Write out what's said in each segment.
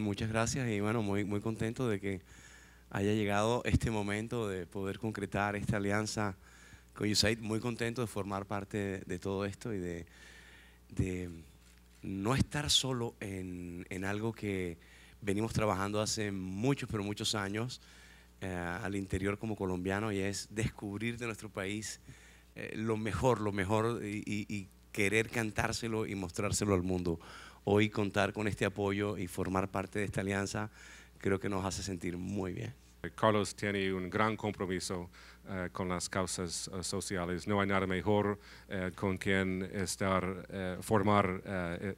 Muchas gracias y bueno, muy, muy contento de que haya llegado este momento de poder concretar esta alianza con USAID. Muy contento de formar parte de, todo esto y de, no estar solo en, algo que venimos trabajando hace muchos, pero muchos años eh, al interior como colombiano y es descubrir de nuestro país eh, lo mejor, lo mejor y querer cantárselo y mostrárselo al mundo hoy contar con este apoyo y formar parte de esta alianza creo que nos hace sentir muy bien. Carlos tiene un gran compromiso eh, con las causas eh, sociales. No hay nada mejor eh, con quien estar, formar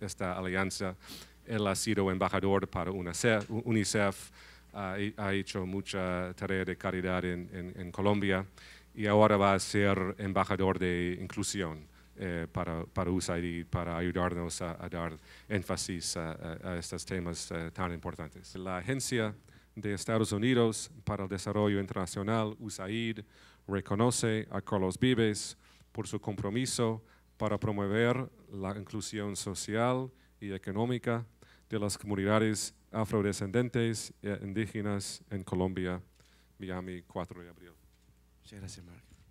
esta alianza. Él ha sido embajador para e UNICEF, ha hecho mucha tarea de caridad en Colombia y ahora va a ser embajador de inclusión. Eh, para, para, USAID, para ayudarnos a, dar énfasis a, estos temas eh, tan importantes. La Agencia de Estados Unidos para el Desarrollo Internacional, USAID, reconoce a Carlos Vives por su compromiso para promover la inclusión social y económica de las comunidades afrodescendientes e indígenas en Colombia, Miami, 4 de abril. Muchas gracias,